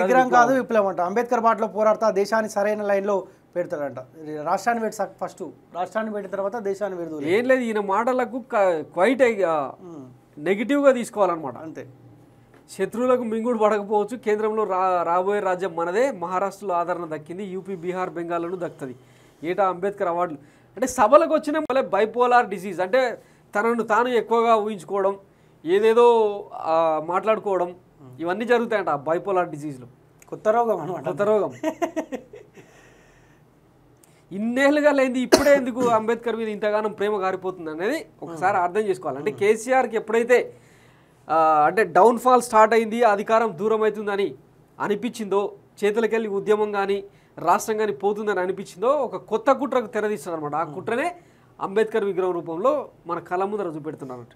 విగ్రహం కాదు విప్లవం అంట అంబేద్కర్ బాటలో పోరాడతా దేశాన్ని సరైన లైన్లో పెడతాడంట రాష్ట్రాన్ని పెట్టి ఫస్ట్ రాష్ట్రాన్ని పెట్టిన తర్వాత దేశాన్ని పెడుతుంది ఏం లేదు ఈయన మాటలకు క్వైట్ నెగిటివ్గా తీసుకోవాలన్నమాట అంతే శత్రువులకు మింగుడు పడకపోవచ్చు కేంద్రంలో రా రాబోయే రాజ్యం మనదే మహారాష్ట్రలో ఆదరణ దక్కింది యూపీ బీహార్ బెంగాల్లోనూ దక్కుతుంది ఏటా అంబేద్కర్ అవార్డులు అంటే సభలకు వచ్చిన మళ్ళీ బైపోలార్ డిసీజ్ అంటే తనను తాను ఎక్కువగా ఊహించుకోవడం ఏదేదో మాట్లాడుకోవడం ఇవన్నీ జరుగుతాయంట ఆ బైపోలార్ డిజీజ్లో కొత్త రోగం అనమాట కొత్త రోగం ఇన్నేళ్ళుగా లేని ఇప్పుడే ఎందుకు అంబేద్కర్ మీద ఇంతగానం ప్రేమ గారిపోతుంది అనేది ఒకసారి అర్థం చేసుకోవాలి అంటే కేసీఆర్కి ఎప్పుడైతే అంటే డౌన్ఫాల్ స్టార్ట్ అయింది అధికారం దూరం అవుతుందని అనిపించిందో చేతులకెళ్ళి ఉద్యమం కానీ రాష్ట్రం కానీ పోతుందని అనిపించిందో ఒక కొత్త కుట్రకు తెరదీస్తున్నారు అనమాట ఆ కుట్రనే అంబేద్కర్ విగ్రహం రూపంలో మన కళ్ళ ముందర పెడుతున్నారు